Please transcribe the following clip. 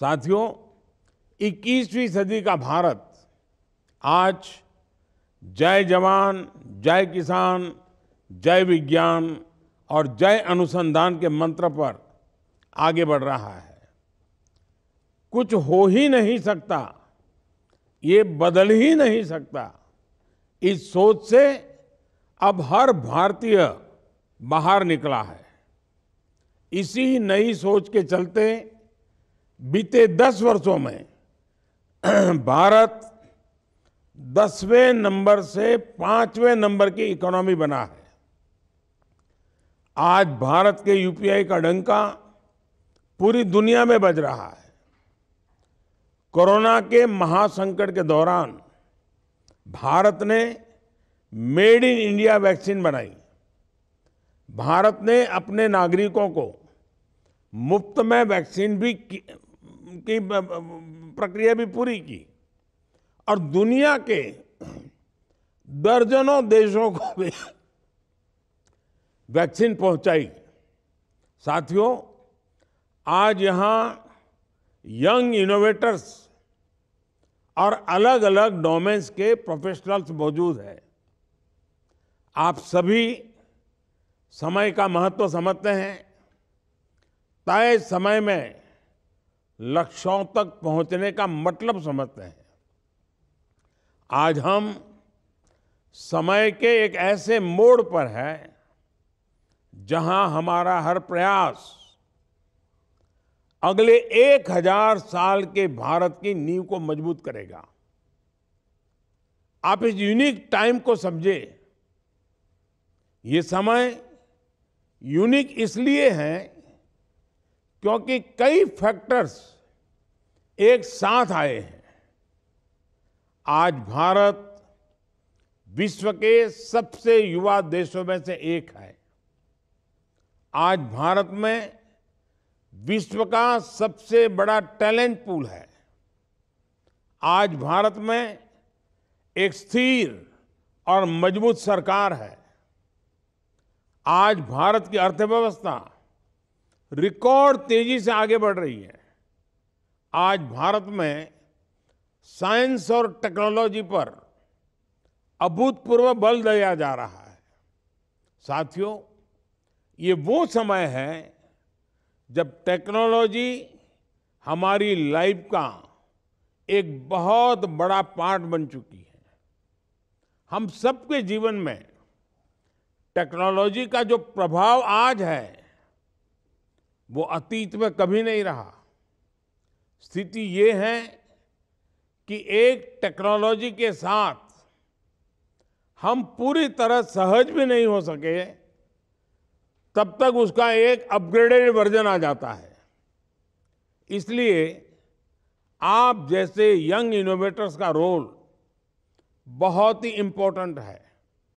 साथियों 21वीं सदी का भारत आज जय जवान जय किसान जय विज्ञान और जय अनुसंधान के मंत्र पर आगे बढ़ रहा है कुछ हो ही नहीं सकता ये बदल ही नहीं सकता इस सोच से अब हर भारतीय बाहर निकला है इसी नई सोच के चलते बीते दस वर्षों में भारत दसवें नंबर से पांचवें नंबर की इकोनॉमी बना है आज भारत के यूपीआई का डंका पूरी दुनिया में बज रहा है कोरोना के महासंकट के दौरान भारत ने मेड इन इंडिया वैक्सीन बनाई भारत ने अपने नागरिकों को मुफ्त में वैक्सीन भी की प्रक्रिया भी पूरी की और दुनिया के दर्जनों देशों को भी वैक्सीन पहुंचाई साथियों आज यहां यंग इनोवेटर्स और अलग अलग डोमेन्स के प्रोफेशनल्स मौजूद हैं आप सभी समय का महत्व समझते हैं तय समय में लक्ष्यों तक पहुंचने का मतलब समझते हैं आज हम समय के एक ऐसे मोड़ पर हैं जहां हमारा हर प्रयास अगले एक हजार साल के भारत की नींव को मजबूत करेगा आप इस यूनिक टाइम को समझे ये समय यूनिक इसलिए है क्योंकि कई फैक्टर्स एक साथ आए हैं आज भारत विश्व के सबसे युवा देशों में से एक है आज भारत में विश्व का सबसे बड़ा टैलेंट पूल है आज भारत में एक स्थिर और मजबूत सरकार है आज भारत की अर्थव्यवस्था रिकॉर्ड तेजी से आगे बढ़ रही है आज भारत में साइंस और टेक्नोलॉजी पर अभूतपूर्व बल दिया जा रहा है साथियों ये वो समय है जब टेक्नोलॉजी हमारी लाइफ का एक बहुत बड़ा पार्ट बन चुकी है हम सबके जीवन में टेक्नोलॉजी का जो प्रभाव आज है वो अतीत में कभी नहीं रहा स्थिति ये है कि एक टेक्नोलॉजी के साथ हम पूरी तरह सहज भी नहीं हो सके तब तक उसका एक अपग्रेडेड वर्जन आ जाता है इसलिए आप जैसे यंग इनोवेटर्स का रोल बहुत ही इम्पोर्टेंट है